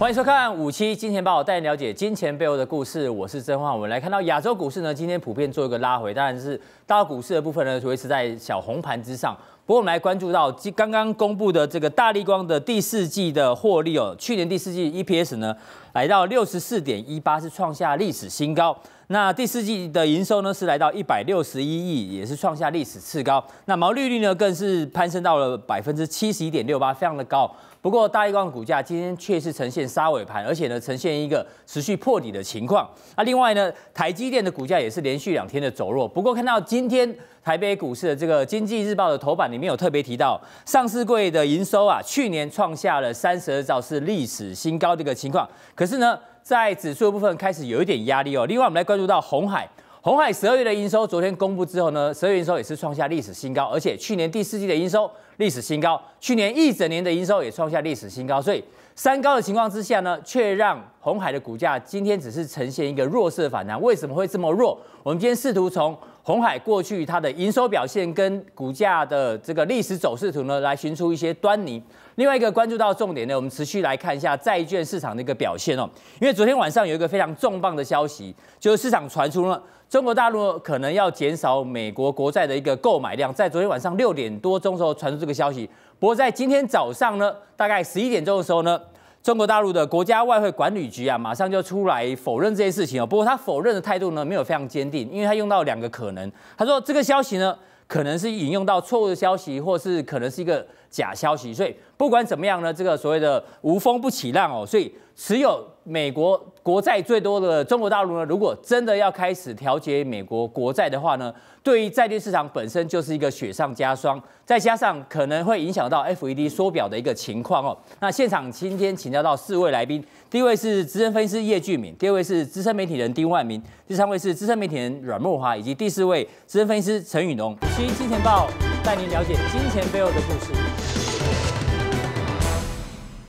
欢迎收看五期金钱豹，带你了解金钱背后的故事。我是曾桦，我们来看到亚洲股市呢，今天普遍做一个拉回，当然是大股市的部分呢维持在小红盘之上。不过我们来关注到，刚刚公布的这个大利光的第四季的获利哦，去年第四季 EPS 呢来到六十四点一八，是创下历史新高。那第四季的营收呢是来到一百六十一亿，也是创下历史次高。那毛利率呢更是攀升到了百分之七十一点六八，非常的高。不过大立光股价今天却是呈现杀尾盘，而且呢呈现一个持续破底的情况。那另外呢台积电的股价也是连续两天的走弱。不过看到今天。台北股市的这个《经济日报》的头版里面有特别提到，上市柜的营收啊，去年创下了三十二兆，是历史新高的一个情况。可是呢，在指数部分开始有一点压力哦。另外，我们来关注到红海。红海十二月的营收昨天公布之后呢，十二月营收也是创下历史新高，而且去年第四季的营收历史新高，去年一整年的营收也创下历史新高。所以三高的情况之下呢，却让红海的股价今天只是呈现一个弱势反弹。为什么会这么弱？我们今天试图从红海过去它的营收表现跟股价的这个历史走势图呢，来寻出一些端倪。另外一个关注到重点呢，我们持续来看一下债券市场的一个表现哦。因为昨天晚上有一个非常重磅的消息，就是市场传出呢中国大陆可能要减少美国国债的一个购买量，在昨天晚上六点多钟时候传出这个消息。不过在今天早上呢，大概十一点钟的时候呢，中国大陆的国家外汇管理局啊马上就出来否认这件事情哦。不过他否认的态度呢没有非常坚定，因为他用到两个可能，他说这个消息呢。可能是引用到错误的消息，或是可能是一个假消息，所以不管怎么样呢，这个所谓的无风不起浪哦，所以。持有美国国债最多的中国大陆呢，如果真的要开始调节美国国债的话呢，对于债券市场本身就是一个雪上加霜，再加上可能会影响到 F E D 缩表的一个情况哦。那现场今天请教到四位来宾，第一位是资深分析师叶俊敏，第二位是资深媒体人丁万明，第三位是资深媒体人阮慕华，以及第四位资深分析师陈雨农。新金钱报带您了解金钱背后的故事。